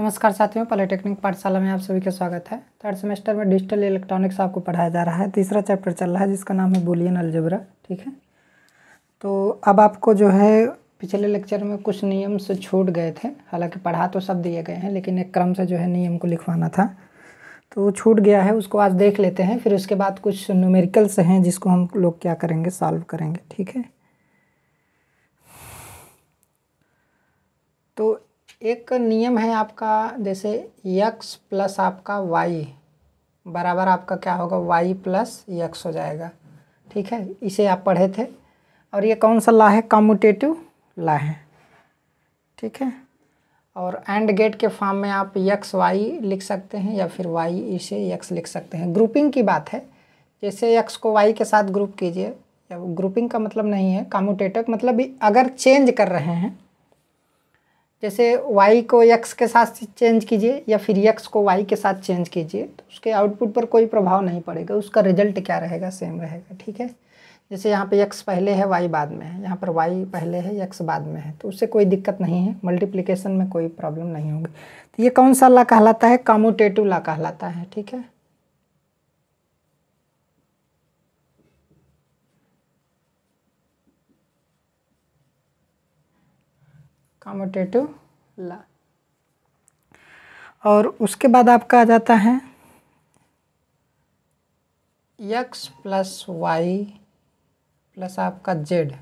नमस्कार साथियों पॉलिटेक्निक पाठशाला में आप सभी का स्वागत है थर्ड सेमेस्टर में डिजिटल इलेक्ट्रॉनिक्स आपको पढ़ाया जा रहा है तीसरा चैप्टर चल रहा है जिसका नाम है बुलियन अलजबरा ठीक है तो अब आपको जो है पिछले लेक्चर में कुछ नियम से छूट गए थे हालांकि पढ़ा तो सब दिए गए हैं लेकिन एक क्रम से जो है नियम को लिखवाना था तो वो छूट गया है उसको आज देख लेते हैं फिर उसके बाद कुछ न्यूमेरिकल्स हैं जिसको हम लोग क्या करेंगे सॉल्व करेंगे ठीक है तो एक नियम है आपका जैसे यक्स प्लस आपका वाई बराबर आपका क्या होगा वाई प्लस यक्स हो जाएगा ठीक है इसे आप पढ़े थे और ये कौन सा ला है कॉम्यूटेटिव ला है ठीक है और एंड गेट के फॉर्म में आप यक्स वाई लिख सकते हैं या फिर वाई इसे यक्स लिख सकते हैं ग्रुपिंग की बात है जैसे यक्स को वाई के साथ ग्रुप कीजिए या ग्रुपिंग का मतलब नहीं है कामोटेटक मतलब अगर चेंज कर रहे हैं जैसे वाई को x के साथ चेंज कीजिए या फिर x को वाई के साथ चेंज कीजिए तो उसके आउटपुट पर कोई प्रभाव नहीं पड़ेगा उसका रिजल्ट क्या रहेगा सेम रहेगा ठीक है जैसे यहाँ पे x पहले है वाई बाद में है यहाँ पर वाई पहले है x बाद में है तो उससे कोई दिक्कत नहीं है मल्टीप्लिकेशन में कोई प्रॉब्लम नहीं होगी तो ये कौन सा ला कहलाता है कामोटेटिव ला कहलाता है ठीक है कॉमोटेटिव ला और उसके बाद आपका आ जाता है यक्स प्लस वाई प्लस आपका जेड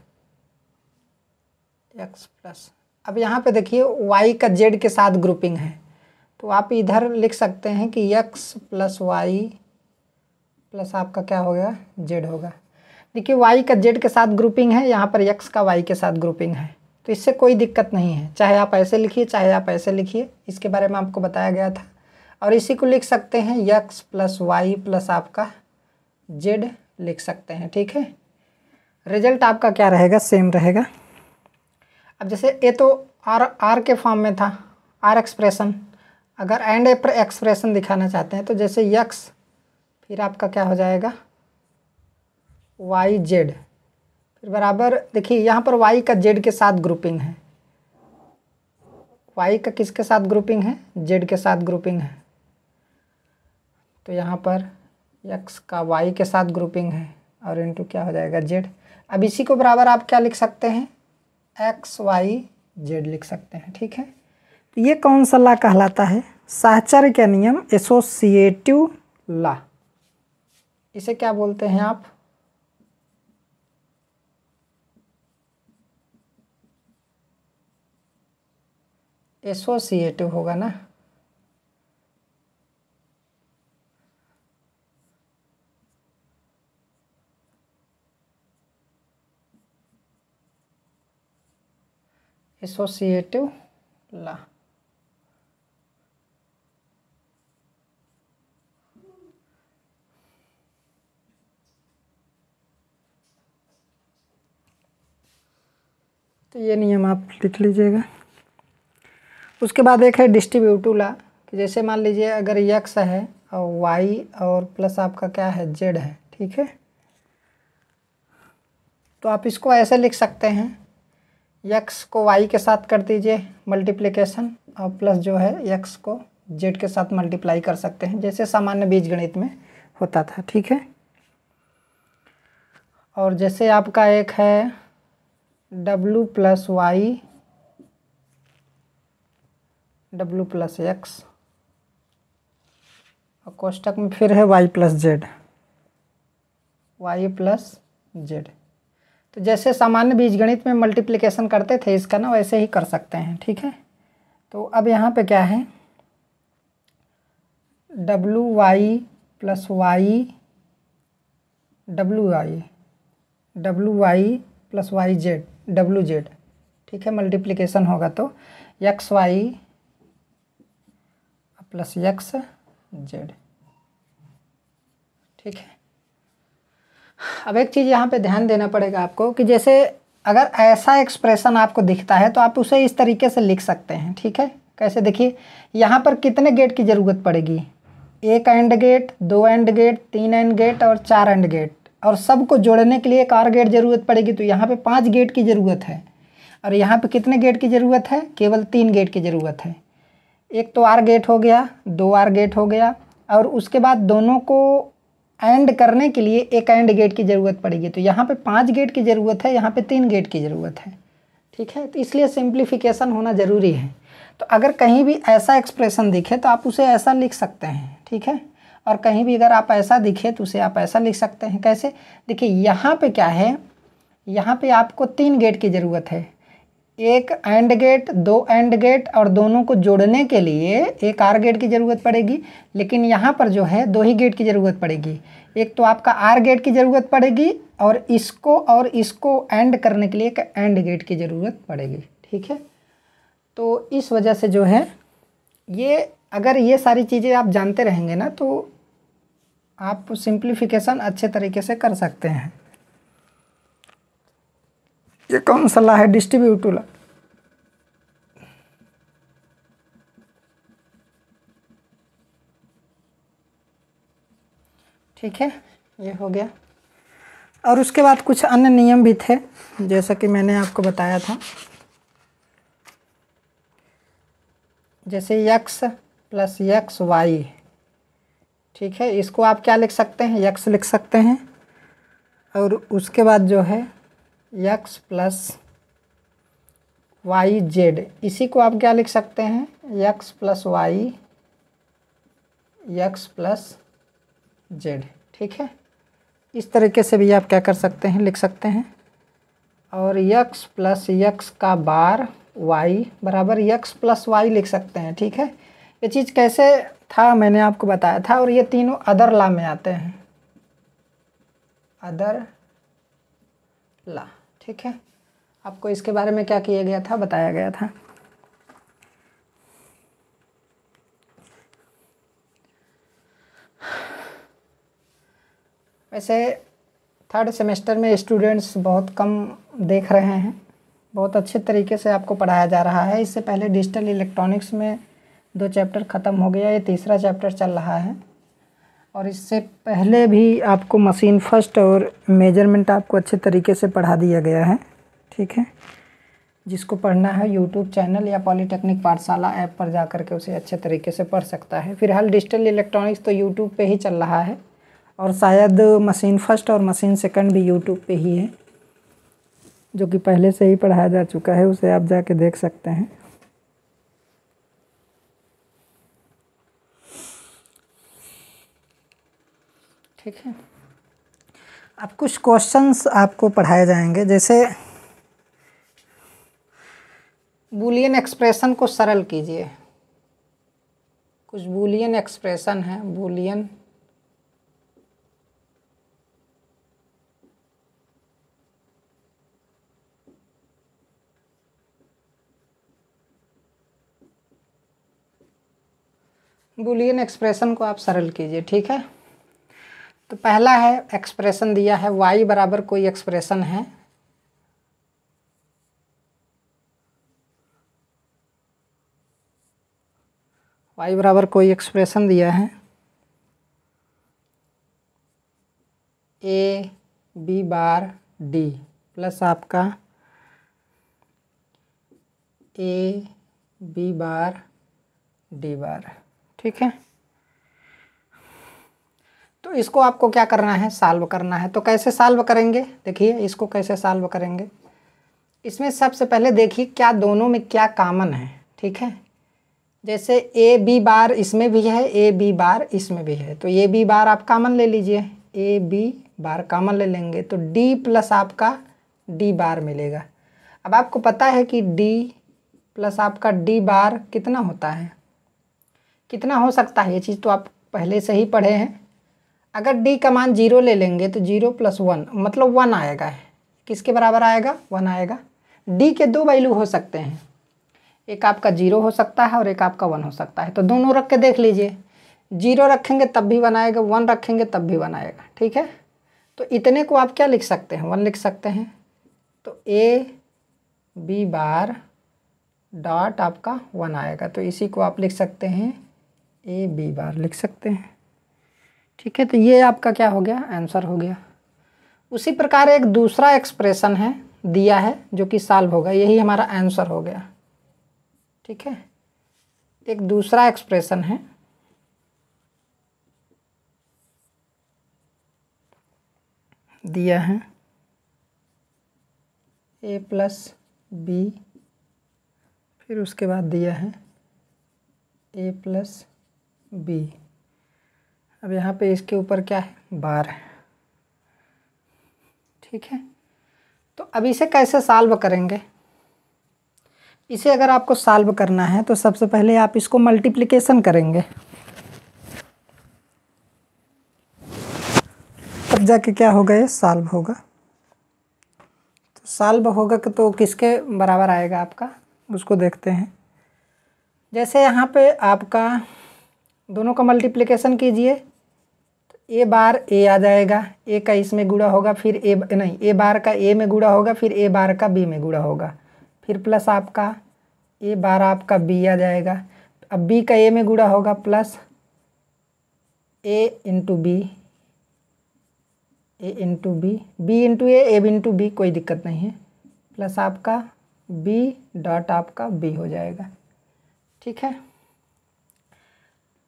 एक्स प्लस अब यहाँ पे देखिए वाई का जेड के साथ ग्रुपिंग है तो आप इधर लिख सकते हैं कि यक्स प्लस वाई प्लस आपका क्या हो गया जेड होगा देखिए वाई का जेड के साथ ग्रुपिंग है यहाँ पर यक्स का वाई के साथ ग्रुपिंग है तो इससे कोई दिक्कत नहीं है चाहे आप ऐसे लिखिए चाहे आप ऐसे लिखिए इसके बारे में आपको बताया गया था और इसी को लिख सकते हैं यक्स प्लस वाई प्लस आपका जेड लिख सकते हैं ठीक है रिजल्ट आपका क्या रहेगा सेम रहेगा अब जैसे ए तो आर आर के फॉर्म में था आर एक्सप्रेशन अगर एंड एक्सप्रेशन दिखाना चाहते हैं तो जैसे यक्स फिर आपका क्या हो जाएगा वाई जेड फिर बराबर देखिए यहाँ पर वाई का जेड के साथ ग्रुपिंग है वाई का किसके साथ ग्रुपिंग है जेड के साथ ग्रुपिंग है तो यहाँ पर एक्स का वाई के साथ ग्रुपिंग है और इंटू क्या हो जाएगा जेड अब इसी को बराबर आप क्या लिख सकते हैं एक्स वाई जेड लिख सकते हैं ठीक है तो ये कौन सा ला कहलाता है साहचर का नियम एसोसिएटिव ला इसे क्या बोलते हैं आप एसोसिएटिव होगा ना एसोसिएटिव ला तो ये नियम आप लिख लीजिएगा उसके बाद एक है डिस्ट्रीब्यूटिव ला कि जैसे मान लीजिए अगर यक्स है और वाई और प्लस आपका क्या है जेड है ठीक है तो आप इसको ऐसे लिख सकते हैं यक्स को वाई के साथ कर दीजिए मल्टीप्लिकेशन और प्लस जो है यक्स को जेड के साथ मल्टीप्लाई कर सकते हैं जैसे सामान्य बीज गणित में होता था ठीक है और जैसे आपका एक है W plus Y W plus X और कोष्टक में फिर है Y plus Z Y plus Z तो जैसे सामान्य बीजगणित में मल्टीप्लिकेशन करते थे इसका ना वैसे ही कर सकते हैं ठीक है तो अब यहाँ पे क्या है W Y plus Y W I W Y plus Y Z W Z ठीक है मल्टीप्लिकेशन होगा तो X Y plus X Z ठीक है अब एक चीज़ यहाँ पे ध्यान देना पड़ेगा आपको कि जैसे अगर ऐसा एक्सप्रेशन आपको दिखता है तो आप उसे इस तरीके से लिख सकते हैं ठीक है कैसे देखिए यहाँ पर कितने गेट की ज़रूरत पड़ेगी एक एंड गेट दो एंड गेट तीन एंड गेट और चार एंड गेट और सबको जोड़ने के लिए एक और गेट ज़रूरत पड़ेगी तो यहाँ पे पांच गेट की ज़रूरत है और यहाँ पे कितने गेट की ज़रूरत है केवल तीन गेट की ज़रूरत है एक तो आर गेट हो गया दो आर गेट हो गया और उसके बाद दोनों को एंड करने के लिए एक एंड गेट की ज़रूरत पड़ेगी तो यहाँ पे पांच गेट की ज़रूरत है यहाँ पे तीन गेट की ज़रूरत है ठीक है तो इसलिए सिंप्लीफिकेशन होना ज़रूरी है तो अगर कहीं भी ऐसा एक्सप्रेशन दिखे तो आप उसे ऐसा लिख सकते हैं ठीक है और कहीं भी अगर आप ऐसा दिखे तो उसे आप ऐसा लिख सकते हैं कैसे देखिए यहाँ पर क्या है यहाँ पर आपको तीन गेट की ज़रूरत है एक एंड गेट दो एंड गेट और दोनों को जोड़ने के लिए एक आर गेट की ज़रूरत पड़ेगी लेकिन यहाँ पर जो है दो ही गेट की ज़रूरत पड़ेगी एक तो आपका आर गेट की ज़रूरत पड़ेगी और इसको और इसको एंड करने के लिए एक एंड गेट की ज़रूरत पड़ेगी ठीक है तो इस वजह से जो है ये अगर ये सारी चीज़ें आप जानते रहेंगे ना तो आप सिंप्लीफिकेशन अच्छे तरीके से कर सकते हैं ये कौन सा ला है डिस्ट्रीब्यूट ला ठीक है ये हो गया और उसके बाद कुछ अन्य नियम भी थे जैसा कि मैंने आपको बताया था जैसे यक्स प्लस यक्स वाई ठीक है इसको आप क्या लिख सकते हैं यक्स लिख सकते हैं और उसके बाद जो है एक्स प्लस वाई जेड इसी को आप क्या लिख सकते हैं X plus Y X plus Z ठीक है इस तरीके से भी आप क्या कर सकते हैं लिख सकते हैं और यक्स प्लस यक्स का बार वाई बराबर यक्स प्लस वाई लिख सकते हैं ठीक है ये चीज़ कैसे था मैंने आपको बताया था और ये तीनों अदर ला में आते हैं अदर ला ठीक है आपको इसके बारे में क्या किया गया था बताया गया था वैसे थर्ड सेमेस्टर में स्टूडेंट्स बहुत कम देख रहे हैं बहुत अच्छे तरीके से आपको पढ़ाया जा रहा है इससे पहले डिजिटल इलेक्ट्रॉनिक्स में दो चैप्टर ख़त्म हो गया ये तीसरा चैप्टर चल रहा है और इससे पहले भी आपको मशीन फर्स्ट और मेजरमेंट आपको अच्छे तरीके से पढ़ा दिया गया है ठीक है जिसको पढ़ना है यूट्यूब चैनल या पॉलीटेक्निक पाठशाला ऐप पर जा कर के उसे अच्छे तरीके से पढ़ सकता है फिलहाल डिजिटल इलेक्ट्रॉनिक्स तो यूट्यूब पे ही चल रहा है और शायद मशीन फर्स्ट और मशीन सेकंड भी यूट्यूब पे ही है जो कि पहले से ही पढ़ाया जा चुका है उसे आप जाके देख सकते हैं ठीक है अब कुछ क्वेश्चंस आपको पढ़ाए जाएंगे जैसे बुलियन एक्सप्रेशन को सरल कीजिए कुछ बुलियन एक्सप्रेशन है बुलियन बुलियन एक्सप्रेशन को आप सरल कीजिए ठीक है तो पहला है एक्सप्रेशन दिया है वाई बराबर कोई एक्सप्रेशन है वाई बराबर कोई एक्सप्रेशन दिया है A B bar D plus आपका ए बी बार डी बार ठीक है तो इसको आपको क्या करना है साल्व करना है तो कैसे साल्व करेंगे देखिए इसको कैसे साल्व करेंगे इसमें सबसे पहले देखिए क्या दोनों में क्या कामन है ठीक है जैसे ए बी बार इसमें भी है ए बी बार इसमें भी है तो ए बी बार आप कामन ले लीजिए ए बी बार कामन ले लेंगे तो डी प्लस आपका डी बार मिलेगा अब आपको पता है कि डी प्लस आपका डी बार कितना होता है कितना हो सकता है ये चीज़ तो आप पहले से ही पढ़े हैं अगर डी का मान जीरो ले लेंगे तो जीरो प्लस वन मतलब वन आएगा किसके बराबर आएगा वन आएगा डी के दो वैल्यू हो सकते हैं एक आपका जीरो हो सकता है और एक आपका वन हो सकता है तो दोनों रख के देख लीजिए जीरो रखेंगे तब भी वन आएगा वन रखेंगे तब भी वन आएगा ठीक है तो इतने को आप क्या लिख सकते हैं वन लिख सकते हैं तो ए बी बार डॉट आपका वन आएगा तो इसी को आप लिख सकते हैं ए बी बार लिख सकते हैं ठीक है तो ये आपका क्या हो गया आंसर हो गया उसी प्रकार एक दूसरा एक्सप्रेशन है दिया है जो कि साल्व होगा यही हमारा आंसर हो गया ठीक है एक दूसरा एक्सप्रेशन है दिया है ए प्लस बी फिर उसके बाद दिया है ए प्लस बी अब यहाँ पे इसके ऊपर क्या है बार है ठीक है तो अब इसे कैसे साल्व करेंगे इसे अगर आपको साल्व करना है तो सबसे पहले आप इसको मल्टीप्लिकेशन करेंगे तब जाके क्या होगा ये साल्व होगा तो साल्व होगा कि तो किसके बराबर आएगा आपका उसको देखते हैं जैसे यहाँ पे आपका दोनों का मल्टीप्लिकेशन कीजिए तो ए बार ए आ जाएगा ए का इसमें गुड़ा होगा फिर ए नहीं ए बार का ए में गुड़ा होगा फिर ए बार का बी में गुड़ा होगा फिर प्लस आपका ए बार आपका बी आ जाएगा अब बी का ए में गुड़ा होगा plus A into B A into B B into A A into B कोई दिक्कत नहीं है प्लस आपका बी डॉट आपका बी हो जाएगा ठीक है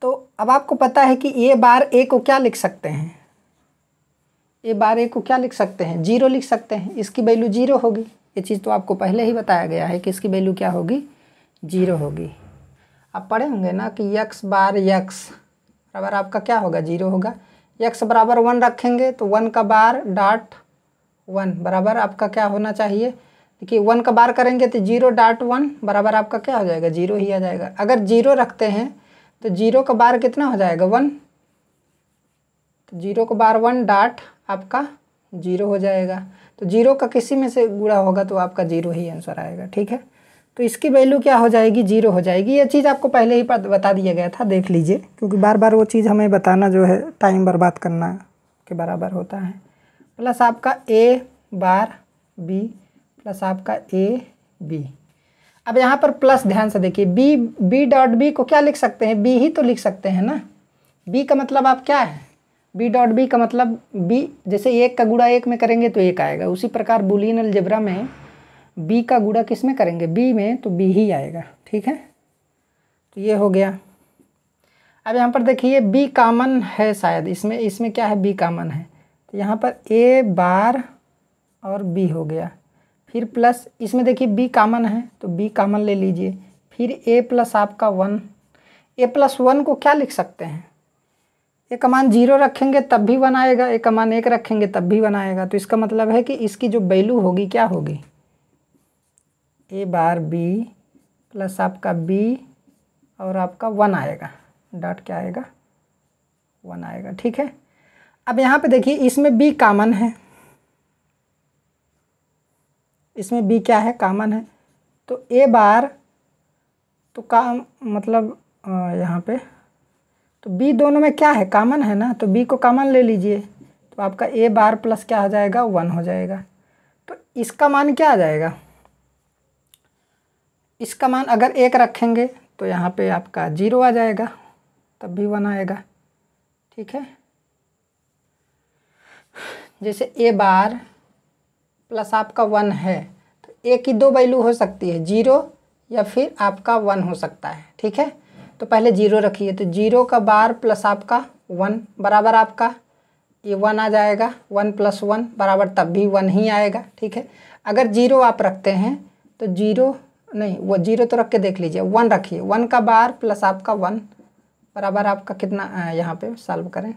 तो अब आपको पता है कि ए बार ए को क्या लिख सकते हैं ए बार ए को क्या लिख सकते हैं जीरो लिख सकते हैं इसकी वैल्यू जीरो होगी ये चीज़ तो आपको पहले ही बताया गया है कि इसकी वैल्यू क्या होगी जीरो होगी आप पढ़े होंगे ना कि यक्स बार यक्स बराबर आपका क्या होगा जीरो होगा यक्स बराबर वन रखेंगे तो वन का बार डाट वन बराबर आपका क्या होना चाहिए देखिए वन का बार करेंगे तो जीरो डॉट वन बराबर आपका क्या हो जाएगा जीरो ही आ जाएगा अगर जीरो रखते हैं तो जीरो का बार कितना हो जाएगा वन तो जीरो का बार वन डाट आपका जीरो हो जाएगा तो जीरो का किसी में से गुड़ा होगा तो आपका जीरो ही आंसर आएगा ठीक है तो इसकी वैल्यू क्या हो जाएगी जीरो हो जाएगी ये चीज़ आपको पहले ही बता दिया गया था देख लीजिए क्योंकि बार बार वो चीज़ हमें बताना जो है टाइम बर्बाद करना के बराबर होता है प्लस आपका ए बार बी प्लस आपका ए बी अब यहाँ पर प्लस ध्यान से देखिए बी बी डॉट बी को क्या लिख सकते हैं बी ही तो लिख सकते हैं ना बी का मतलब आप क्या है बी डॉट बी का मतलब बी जैसे एक का गुड़ा एक में करेंगे तो एक आएगा उसी प्रकार बुलियन अलजबरा में बी का गुड़ा किस में करेंगे बी में तो बी ही आएगा ठीक है तो ये हो गया अब यहाँ पर देखिए बी कामन है शायद इसमें इसमें क्या है बी कामन है तो यहाँ पर ए बार और बी हो गया फिर प्लस इसमें देखिए बी कामन है तो बी कामन ले लीजिए फिर ए प्लस आपका वन ए प्लस वन को क्या लिख सकते हैं एक कमान जीरो रखेंगे तब भी वन आएगा एक कमान एक रखेंगे तब भी वन आएगा तो इसका मतलब है कि इसकी जो वैल्यू होगी क्या होगी ए बार बी प्लस आपका बी और आपका वन आएगा डॉट क्या आएगा वन आएगा ठीक है अब यहाँ पे देखिए इसमें बी कामन है इसमें बी क्या है कामन है तो ए बार तो काम मतलब यहाँ पे तो बी दोनों में क्या है कामन है ना तो बी को कामन ले लीजिए तो आपका ए बार प्लस क्या हो जाएगा वन हो जाएगा तो इसका मान क्या आ जाएगा इसका मान अगर एक रखेंगे तो यहाँ पे आपका जीरो आ जाएगा तब भी वन आएगा ठीक है जैसे ए बार प्लस आपका वन है तो ए की दो वैल्यू हो सकती है जीरो या फिर आपका वन हो सकता है ठीक है तो पहले जीरो रखिए तो जीरो का बार प्लस आपका वन बराबर आपका ये वन आ जाएगा वन प्लस वन बराबर तब भी वन ही आएगा ठीक है अगर जीरो आप रखते हैं तो जीरो नहीं वो जीरो तो रख के देख लीजिए वन रखिए वन का बार प्लस आपका वन बराबर आपका कितना यहाँ पे सॉल्व करें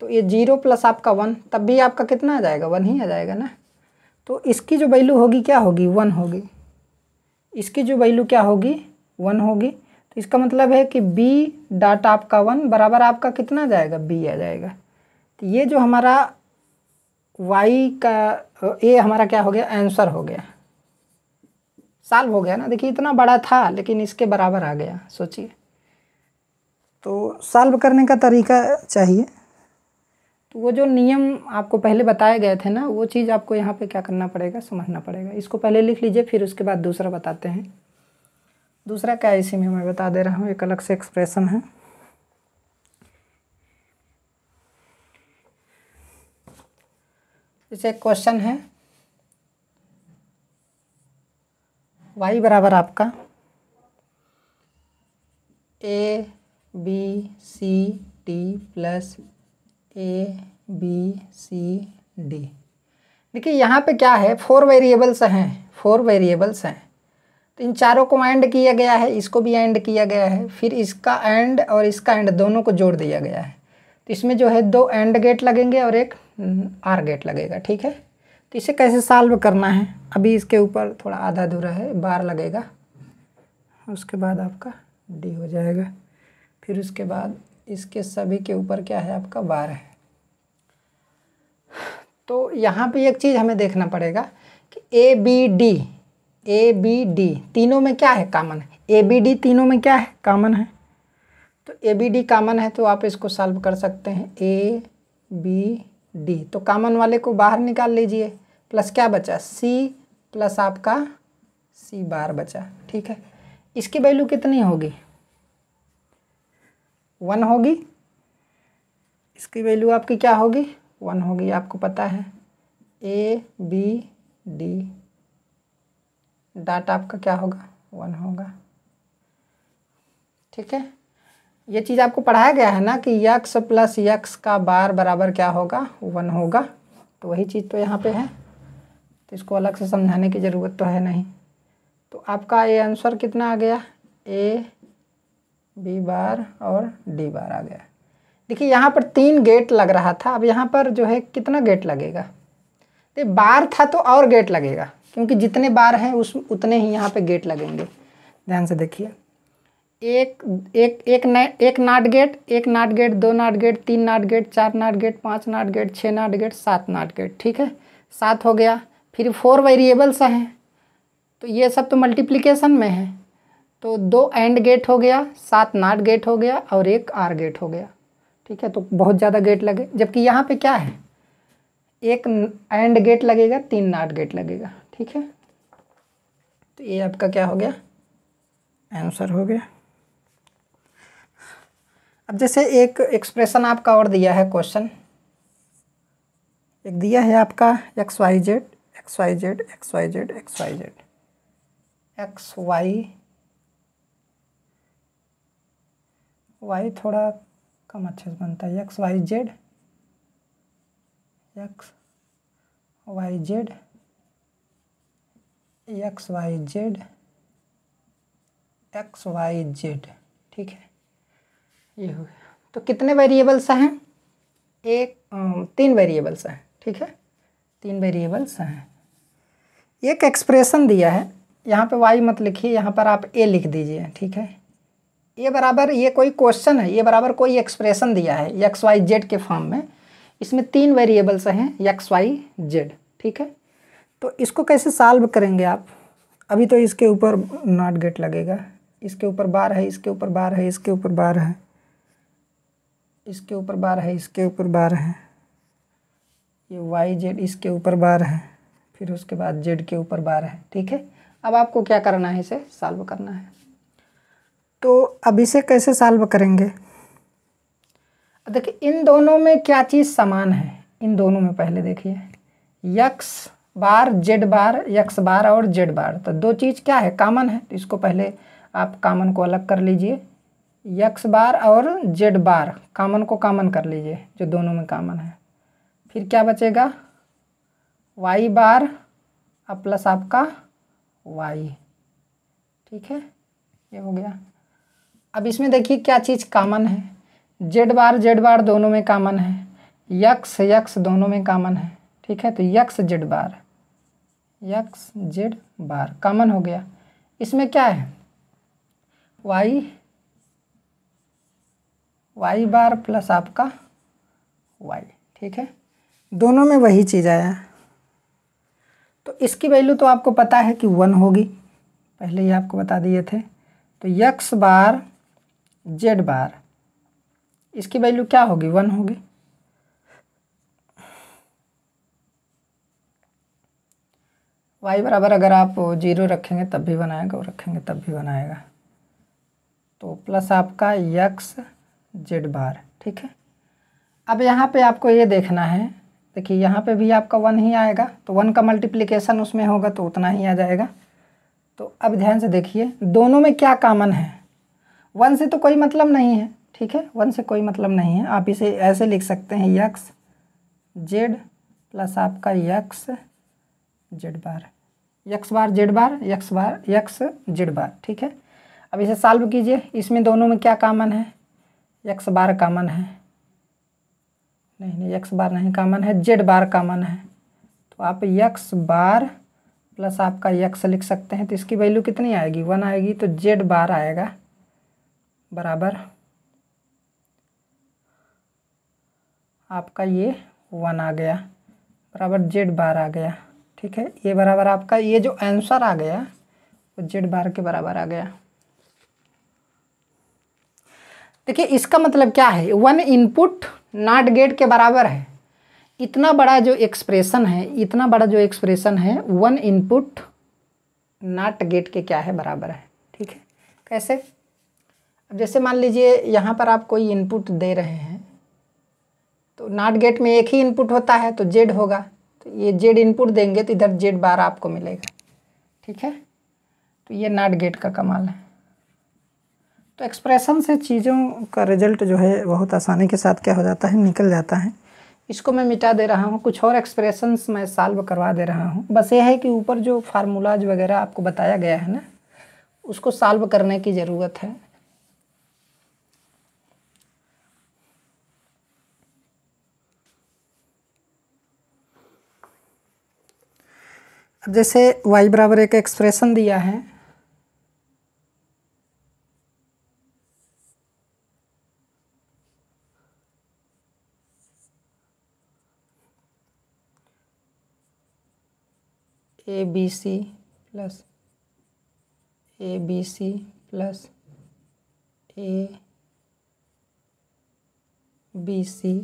तो ये जीरो प्लस आपका वन तब भी आपका कितना आ जाएगा वन ही आ जाएगा ना तो इसकी जो वैल्यू होगी क्या होगी वन होगी इसकी जो वैल्यू क्या होगी वन होगी तो इसका मतलब है कि बी डाट आपका वन बराबर आपका कितना जाएगा बी आ जाएगा तो ये जो हमारा वाई का ए हमारा क्या हो गया आंसर हो गया साल्व हो गया ना देखिए इतना बड़ा था लेकिन इसके बराबर आ गया सोचिए तो साल्व करने का तरीका चाहिए तो वो जो नियम आपको पहले बताए गए थे ना वो चीज़ आपको यहाँ पे क्या करना पड़ेगा समझना पड़ेगा इसको पहले लिख लीजिए फिर उसके बाद दूसरा बताते हैं दूसरा क्या इसी में मैं बता दे रहा हूँ एक अलग से एक्सप्रेशन है जैसे एक क्वेश्चन है वाई बराबर आपका A B C T plus A B C D देखिए यहाँ पे क्या है फोर वेरिएबल्स हैं फोर वेरिएबल्स हैं तो इन चारों को एंड किया गया है इसको भी एंड किया गया है फिर इसका एंड और इसका एंड दोनों को जोड़ दिया गया है तो इसमें जो है दो एंड गेट लगेंगे और एक आर हम्म, गेट लगेगा ठीक है तो इसे कैसे सॉल्व करना है अभी इसके ऊपर थोड़ा आधा अधूरा है बार लगेगा उसके बाद आपका डी हो जाएगा फिर उसके बाद इसके सभी के ऊपर क्या है आपका बार है तो यहाँ पे एक चीज़ हमें देखना पड़ेगा कि A B D A B D तीनों में क्या है कामन है ए बी डी तीनों में क्या है कामन है तो ए बी डी कामन है तो आप इसको सॉल्व कर सकते हैं ए बी डी तो कामन वाले को बाहर निकाल लीजिए प्लस क्या बचा सी प्लस आपका सी बार बचा ठीक है इसकी वैल्यू कितनी होगी वन होगी इसकी वैल्यू आपकी क्या होगी वन होगी आपको पता है ए बी डी डाटा आपका क्या होगा वन होगा ठीक है ये चीज़ आपको पढ़ाया गया है ना कि यक्स प्लस यक्स का बार बराबर क्या होगा वन होगा तो वही चीज़ तो यहाँ पे है तो इसको अलग से समझाने की ज़रूरत तो है नहीं तो आपका ये आंसर कितना आ गया ए बी बार और डी बार आ गया देखिए यहाँ पर तीन गेट लग रहा था अब यहाँ पर जो है कितना गेट लगेगा तो बार था तो और गेट लगेगा क्योंकि जितने बार हैं उस उतने ही यहाँ पे गेट लगेंगे ध्यान से देखिए एक एक एक न, एक नाट गेट एक नाट गेट दो नाट गेट तीन नाट गेट चार नाट गेट पाँच नाट गेट छः नाट गेट सात नाट गेट ठीक है सात हो गया फिर फोर वेरिएबल्स हैं तो ये सब तो मल्टीप्लिकेशन में है तो दो एंड गेट हो गया सात नाट गेट हो गया और एक आर गेट हो गया ठीक है तो बहुत ज़्यादा गेट लगे जबकि यहाँ पे क्या है एक एंड गेट लगेगा तीन नाट गेट लगेगा ठीक है तो ये आपका क्या हो गया आंसर हो गया अब जैसे एक एक्सप्रेशन आपका और दिया है क्वेश्चन एक दिया है आपका X Y Z X Y Z X Y Z X Y Z X Y Y थोड़ा कम अच्छे से बनता है X Y Z X Y Z X Y Z X Y Z ठीक है ये हो गया तो कितने वेरिएबल्स हैं एक तीन वेरिएबल्स हैं ठीक है तीन वेरिएबल्स हैं एक एक्सप्रेशन दिया है यहाँ पे वाई मत लिखिए यहाँ पर आप ए लिख दीजिए ठीक है ये बराबर ये कोई क्वेश्चन है ये बराबर कोई एक्सप्रेशन दिया है एक्स वाई जेड के फॉर्म में इसमें तीन वेरिएबल्स हैं एक्स वाई जेड ठीक है तो इसको कैसे सॉल्व करेंगे आप अभी तो इसके ऊपर नॉट गेट लगेगा इसके ऊपर बार है इसके ऊपर बार है इसके ऊपर बार है इसके ऊपर बार है इसके ऊपर बार है ये वाई जेड इसके ऊपर बार है फिर उसके बाद जेड के ऊपर बार है ठीक है अब आपको क्या करना है इसे सॉल्व करना है तो अब इसे कैसे सॉल्व करेंगे देखिए इन दोनों में क्या चीज़ समान है इन दोनों में पहले देखिए X bar Z bar X bar और जेड बार तो दो चीज़ क्या है कामन है तो इसको पहले आप कामन को अलग कर लीजिए यक्स बार और जेड बार कामन को कामन कर लीजिए जो दोनों में कामन है फिर क्या बचेगा वाई बार और प्लस आपका वाई ठीक है ये हो गया अब इसमें देखिए क्या चीज़ कामन है जेड बार जेड बार दोनों में कामन है यक्स यक्स दोनों में कामन है ठीक है तो X Z bar X Z bar common हो गया इसमें क्या है वाई वाई बार प्लस आपका वाई ठीक है दोनों में वही चीज़ आया तो इसकी वैल्यू तो आपको पता है कि वन होगी पहले ही आपको बता दिए थे तो यक्स बार जेड बार इसकी वैल्यू क्या होगी वन होगी वाई बराबर अगर आप जीरो रखेंगे तब भी बनाएगा और रखेंगे तब भी बनाएगा तो प्लस आपका यक्स जेड बार ठीक है अब यहाँ पे आपको ये देखना है देखिए यहाँ पे भी आपका वन ही आएगा तो वन का मल्टीप्लिकेशन उसमें होगा तो उतना ही आ जाएगा तो अब ध्यान से देखिए दोनों में क्या कामन है वन से तो कोई मतलब नहीं है ठीक है वन से कोई मतलब नहीं है आप इसे ऐसे लिख सकते हैं यक्स जेड प्लस आपका X Z bar X bar Z bar X bar X Z bar ठीक है अब इसे सॉल्व कीजिए इसमें दोनों में क्या कामन है यक्स बार कामन है नहीं नहीं यक्स बार नहीं कामन है जेड बार कामन है तो आप यक्स बार प्लस आपका यक्स लिख सकते हैं तो इसकी वैल्यू कितनी आएगी वन आएगी तो जेड बार आएगा बराबर आपका ये वन आ गया बराबर जेड बार आ गया ठीक है ये बराबर आपका ये जो आंसर आ गया वो जेड बार के बराबर आ गया देखिए इसका मतलब क्या है वन इनपुट नॉट गेट के बराबर है इतना बड़ा जो एक्सप्रेशन है इतना बड़ा जो एक्सप्रेशन है वन इनपुट नॉट गेट के क्या है बराबर है ठीक है कैसे अब जैसे मान लीजिए यहाँ पर आप कोई इनपुट दे रहे हैं तो नाट गेट में एक ही इनपुट होता है तो जेड होगा तो ये जेड इनपुट देंगे तो इधर जेड बार आपको मिलेगा ठीक है तो ये नाट गेट का कमाल है तो एक्सप्रेशन से चीज़ों का रिजल्ट जो है बहुत आसानी के साथ क्या हो जाता है निकल जाता है इसको मैं मिटा दे रहा हूँ कुछ और एक्सप्रेशंस मैं सॉल्व करवा दे रहा हूँ बस ये है कि ऊपर जो फार्मूलाज वगैरह आपको बताया गया है ना उसको सॉल्व करने की ज़रूरत है अब जैसे y बराबर एक एक्सप्रेशन दिया है A B C plus A B C plus A B C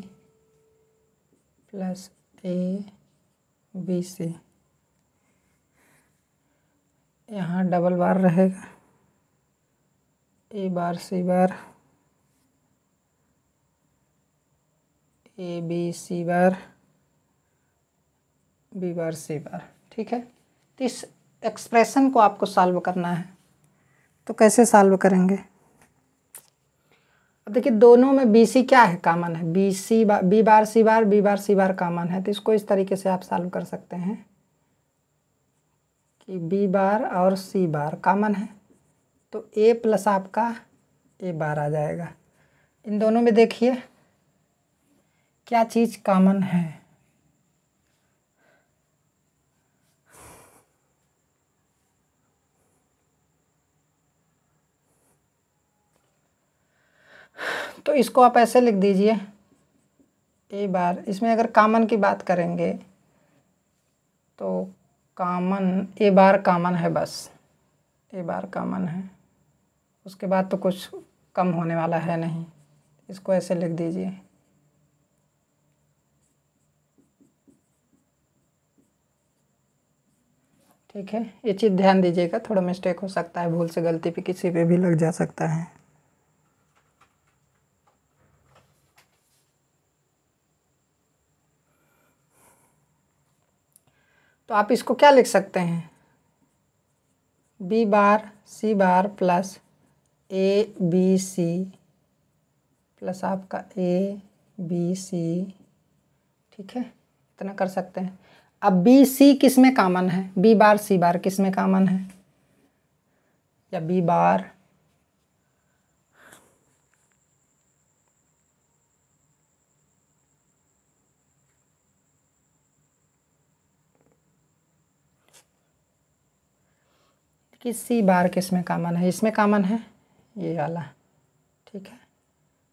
plus A B C यहाँ डबल बार रहेगा ए बार सी बार ए B C bar B bar C बार ठीक है तो इस एक्सप्रेशन को आपको सॉल्व करना है तो कैसे सॉल्व करेंगे अब देखिए दोनों में बी सी क्या है कॉमन है B C bar B bar C bar B bar C bar common है तो इसको इस तरीके से आप सॉल्व कर सकते हैं कि बी बार और सी बार कॉमन है तो ए प्लस आपका ए बार आ जाएगा इन दोनों में देखिए क्या चीज़ कॉमन है तो इसको आप ऐसे लिख दीजिए ए बार इसमें अगर कॉमन की बात करेंगे तो कामन ए बार कामन है बस ए बार कामन है उसके बाद तो कुछ कम होने वाला है नहीं इसको ऐसे लिख दीजिए ठीक है ये चीज़ ध्यान दीजिएगा थोड़ा मिस्टेक हो सकता है भूल से गलती पे किसी पे भी लग जा सकता है तो आप इसको क्या लिख सकते हैं B bar C bar plus A B C plus आपका ए बी सी ठीक है इतना कर सकते हैं अब बी सी किस में कामन है बी बार सी बार किस में कामन है या बी बार किसी बार किस में कामन है इसमें कामन है ये वाला ठीक है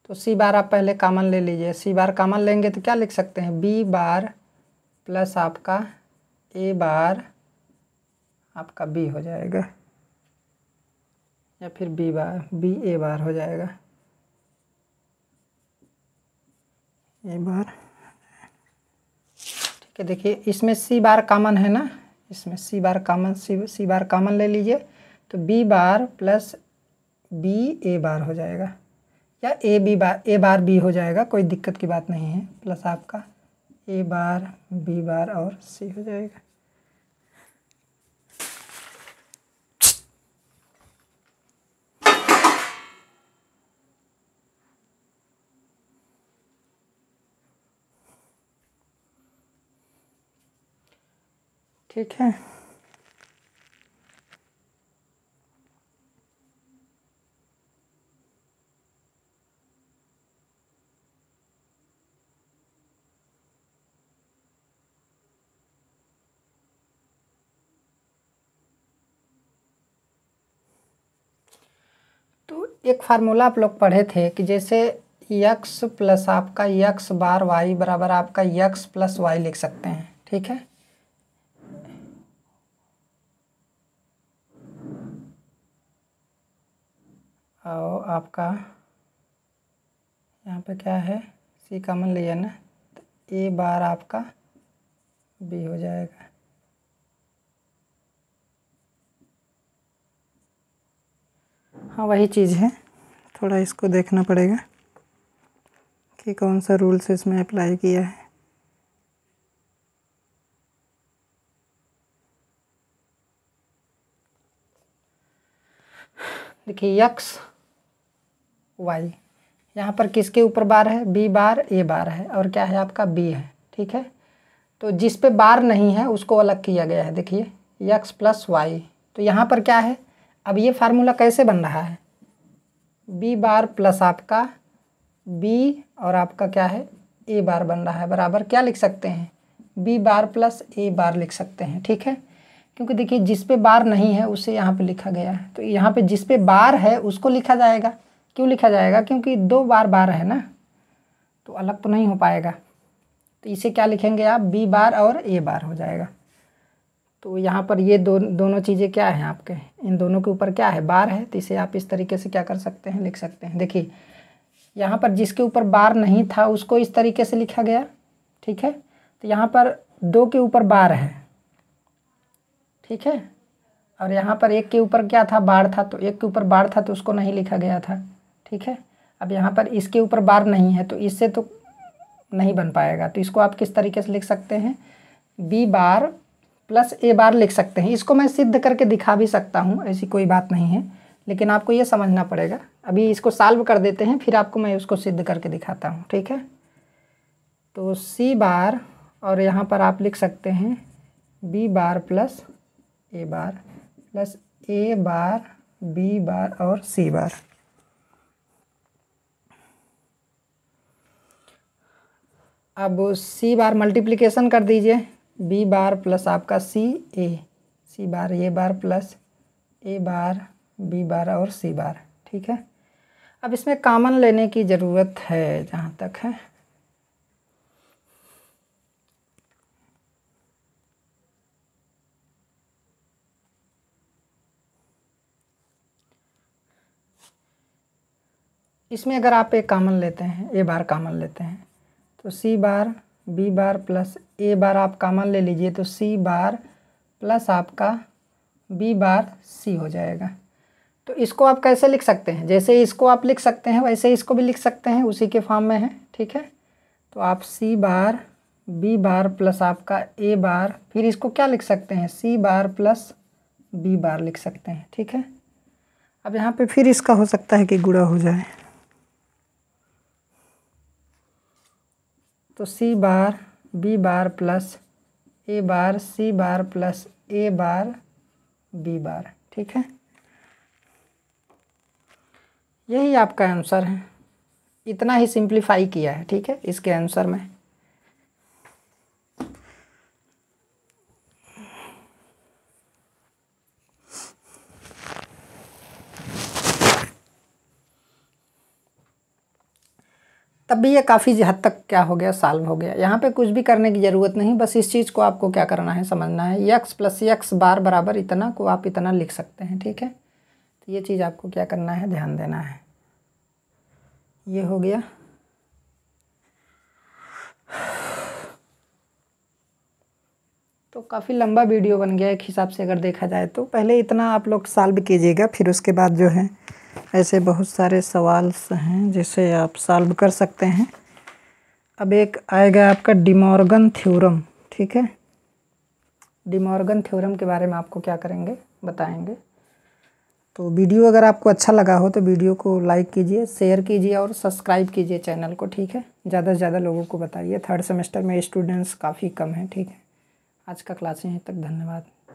तो सी बार आप पहले कामन ले लीजिए सी बार कामन लेंगे तो क्या लिख सकते हैं बी बार प्लस आपका ए बार आपका बी हो जाएगा या फिर B bar B A bar हो जाएगा ए बार ठीक है देखिए इसमें सी बार कामन है ना इसमें सी बार कामन सी सी बार कामन ले लीजिए तो B bar plus B A bar हो जाएगा या ए बी बार ए बार बी हो जाएगा कोई दिक्कत की बात नहीं है प्लस आपका ए बार बी बार और सी हो जाएगा ठीक है तो एक फार्मूला आप लोग पढ़े थे कि जैसे यक्स प्लस आपका यक्स बार वाई बराबर आपका यक्स प्लस वाई लिख सकते हैं ठीक है आपका यहाँ पे क्या है सी कॉमन लिया ना तो ए बार आपका बी हो जाएगा हाँ वही चीज़ है थोड़ा इसको देखना पड़ेगा कि कौन सा रूल्स इसमें अप्लाई किया है देखिए यक्स वाई यहाँ पर किसके ऊपर बार है बी बार ए बार है और क्या है आपका बी है ठीक है तो जिस पे बार नहीं है उसको अलग किया गया है देखिए यक्स प्लस वाई तो यहाँ पर क्या है अब ये फार्मूला कैसे बन रहा है बी बार प्लस आपका बी और आपका क्या है ए बार बन रहा है बराबर क्या लिख सकते हैं बी बार प्लस ए बार लिख सकते हैं ठीक है क्योंकि देखिए जिस पे बार नहीं है उसे यहाँ पे लिखा गया है तो यहाँ पे जिस पे बार है उसको लिखा जाएगा क्यों लिखा जाएगा क्योंकि दो बार बार है ना तो अलग तो नहीं हो पाएगा तो इसे क्या लिखेंगे आप बी बार और ए बार हो जाएगा तो यहाँ पर ये दो दोनों चीज़ें क्या हैं आपके इन दोनों के ऊपर क्या है बार है तो इसे आप इस तरीके से क्या कर सकते हैं लिख सकते हैं देखिए यहाँ पर जिसके ऊपर बार नहीं था उसको इस तरीके से लिखा गया ठीक है तो यहाँ पर दो के ऊपर बार है ठीक है और यहाँ पर एक के ऊपर क्या था बाढ़ था तो एक के ऊपर बाढ़ था तो उसको नहीं लिखा गया था ठीक है अब यहाँ पर इसके ऊपर बार नहीं है तो इससे तो नहीं बन पाएगा तो इसको आप किस तरीके से लिख सकते हैं बी बार प्लस ए बार लिख सकते हैं इसको मैं सिद्ध करके दिखा भी सकता हूँ ऐसी कोई बात नहीं है लेकिन आपको ये समझना पड़ेगा अभी इसको साल्व कर देते हैं फिर आपको मैं उसको सिद्ध करके दिखाता हूँ ठीक है तो सी बार और यहाँ पर आप लिख सकते हैं B bar plus A bar plus A bar B bar और सी बार अब सी बार मल्टीप्लिकेशन कर दीजिए बी बार प्लस आपका सी ए सी बार ए bar plus A bar B bar और सी बार ठीक है अब इसमें कामन लेने की ज़रूरत है जहाँ तक है इसमें अगर आप एक कामन लेते हैं ए बार कामन लेते हैं तो C bar B bar plus A बार आप कामन ले लीजिए तो सी बार प्लस आपका बी बार सी हो जाएगा तो इसको आप कैसे लिख सकते हैं जैसे इसको आप लिख सकते हैं वैसे इसको भी लिख सकते हैं उसी के फॉर्म में है ठीक है तो आप सी बार बी बार प्लस आपका ए बार फिर इसको क्या लिख सकते हैं सी बार प्लस बी बार लिख सकते हैं ठीक है अब यहाँ पे फिर इसका हो सकता है कि गुड़ा हो जाए तो C bar B bar plus A bar C bar plus A bar B bar ठीक है यही आपका आंसर है इतना ही सिंप्लीफाई किया है ठीक है इसके आंसर में तब भी ये काफ़ी हद तक क्या हो गया सॉल्व हो गया यहाँ पे कुछ भी करने की ज़रूरत नहीं बस इस चीज़ को आपको क्या करना है समझना है यक्स प्लस यक्स बार बराबर इतना को आप इतना लिख सकते हैं ठीक है तो ये चीज़ आपको क्या करना है ध्यान देना है ये हो गया तो काफ़ी लंबा वीडियो बन गया एक हिसाब से अगर देखा जाए तो पहले इतना आप लोग सॉल्व कीजिएगा फिर उसके बाद जो है ऐसे बहुत सारे सवाल हैं जिसे आप सॉल्व कर सकते हैं अब एक आएगा आपका डिमॉर्गन थ्योरम ठीक है डिमॉर्गन थ्योरम के बारे में आपको क्या करेंगे बताएंगे तो वीडियो अगर आपको अच्छा लगा हो तो वीडियो को लाइक कीजिए शेयर कीजिए और सब्सक्राइब कीजिए चैनल को ठीक है ज़्यादा से ज़्यादा लोगों को बताइए थर्ड सेमेस्टर में स्टूडेंट्स काफ़ी कम हैं ठीक है आज का क्लास यहीं तक धन्यवाद